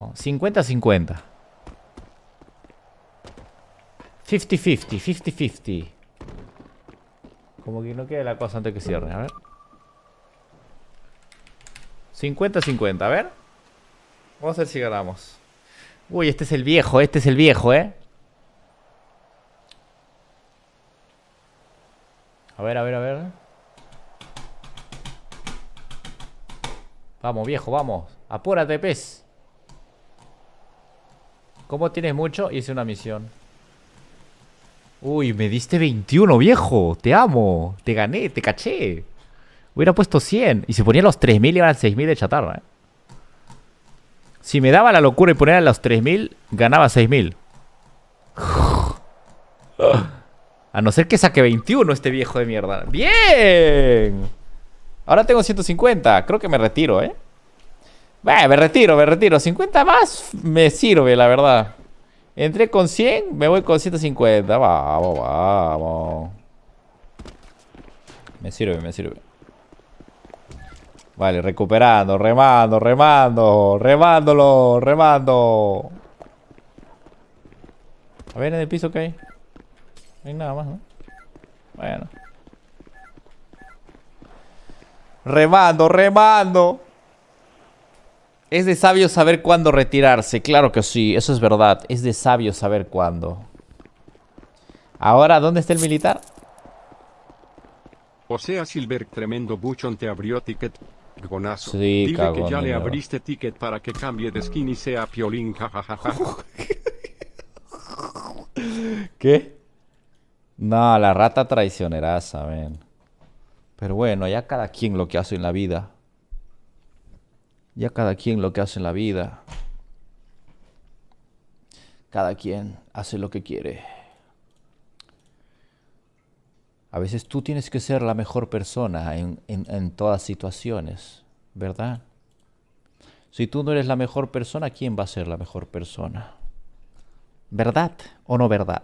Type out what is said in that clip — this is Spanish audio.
50-50. 50-50, 50-50. Como que no queda la cosa antes que cierre, a ver. 50-50, a ver. Vamos a ver si ganamos. Uy, este es el viejo, este es el viejo, ¿eh? A ver, a ver, a ver. Vamos, viejo, vamos. Apúrate, pez. Como tienes mucho, hice una misión. Uy, me diste 21, viejo. Te amo. Te gané, te caché. Hubiera puesto 100. Y si ponía los 3.000, iban 6.000 de chatarra. ¿eh? Si me daba la locura y ponía los 3.000, ganaba 6.000. A no ser que saque 21 este viejo de mierda. ¡Bien! Ahora tengo 150. Creo que me retiro, ¿eh? me retiro, me retiro. 50 más me sirve, la verdad. Entré con 100, me voy con 150. Vamos, vamos. Me sirve, me sirve. Vale, recuperando, remando, remando, remándolo, remando. A ver en el piso que hay. No hay nada más, ¿no? Bueno. Remando, remando. Es de sabio saber cuándo retirarse, claro que sí, eso es verdad. Es de sabio saber cuándo. Ahora, ¿dónde está el militar? O sea, Silver, tremendo buchón te abrió ticket. Gonazo. Sí, Dile que ya le abriste ticket para que cambie de skin y sea piolín, jajajaja. ¿Qué? No, la rata traicionera, saben. Pero bueno, ya cada quien lo que hace en la vida. Ya cada quien lo que hace en la vida. Cada quien hace lo que quiere. A veces tú tienes que ser la mejor persona en, en todas situaciones, ¿verdad? Si tú no eres la mejor persona, ¿quién va a ser la mejor persona? ¿Verdad o no verdad?